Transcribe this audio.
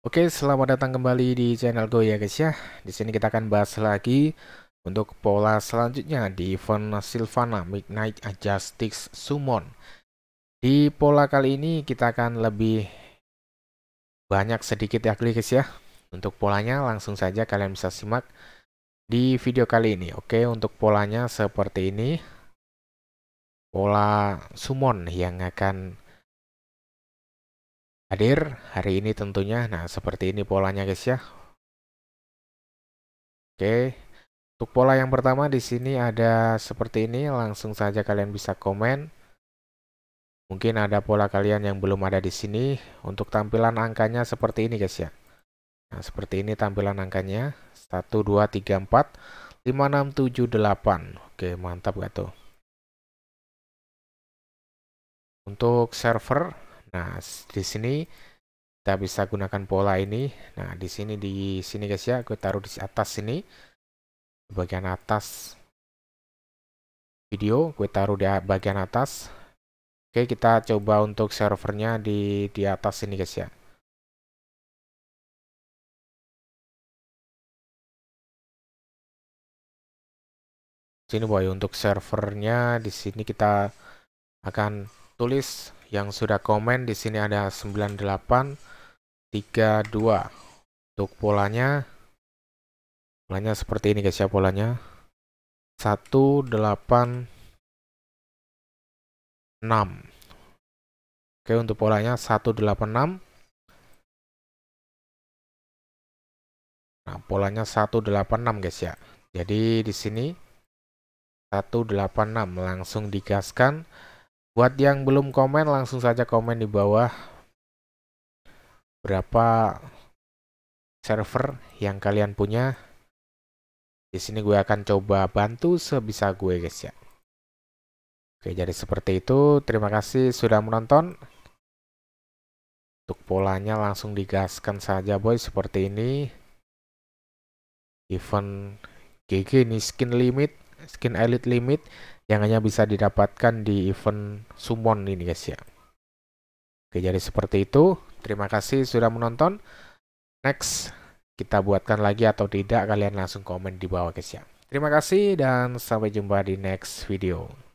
Oke, selamat datang kembali di channel Go ya guys ya. Di sini kita akan bahas lagi untuk pola selanjutnya di event Silvana Midnight Adjustix Summon. Di pola kali ini kita akan lebih banyak sedikit ya guys ya. Untuk polanya langsung saja kalian bisa simak di video kali ini. Oke, untuk polanya seperti ini. Pola summon yang akan hadir hari ini tentunya. Nah, seperti ini polanya guys ya. Oke. Untuk pola yang pertama di sini ada seperti ini, langsung saja kalian bisa komen. Mungkin ada pola kalian yang belum ada di sini. Untuk tampilan angkanya seperti ini guys ya. Nah, seperti ini tampilan angkanya. satu dua tiga empat lima enam tujuh delapan Oke, mantap gak tuh. Untuk server Nah, di sini kita bisa gunakan pola ini. Nah, di sini di sini guys ya, gue taruh di atas sini. bagian atas video gue taruh di bagian atas. Oke, kita coba untuk servernya di di atas sini guys ya. sini boy untuk servernya di sini kita akan tulis yang sudah komen di sini ada 9832 untuk polanya polanya seperti ini guys ya polanya 186 Oke untuk polanya 186 Nah polanya 186 guys ya jadi di sini 186 langsung digaskan Buat yang belum komen, langsung saja komen di bawah berapa server yang kalian punya. Di sini gue akan coba bantu sebisa gue, guys ya. Oke, jadi seperti itu. Terima kasih sudah menonton. Untuk polanya langsung digaskan saja, boy, seperti ini. Event GG ini skin limit, skin elite limit yang hanya bisa didapatkan di event summon ini guys ya. Oke jadi seperti itu. Terima kasih sudah menonton. Next kita buatkan lagi atau tidak kalian langsung komen di bawah guys ya. Terima kasih dan sampai jumpa di next video.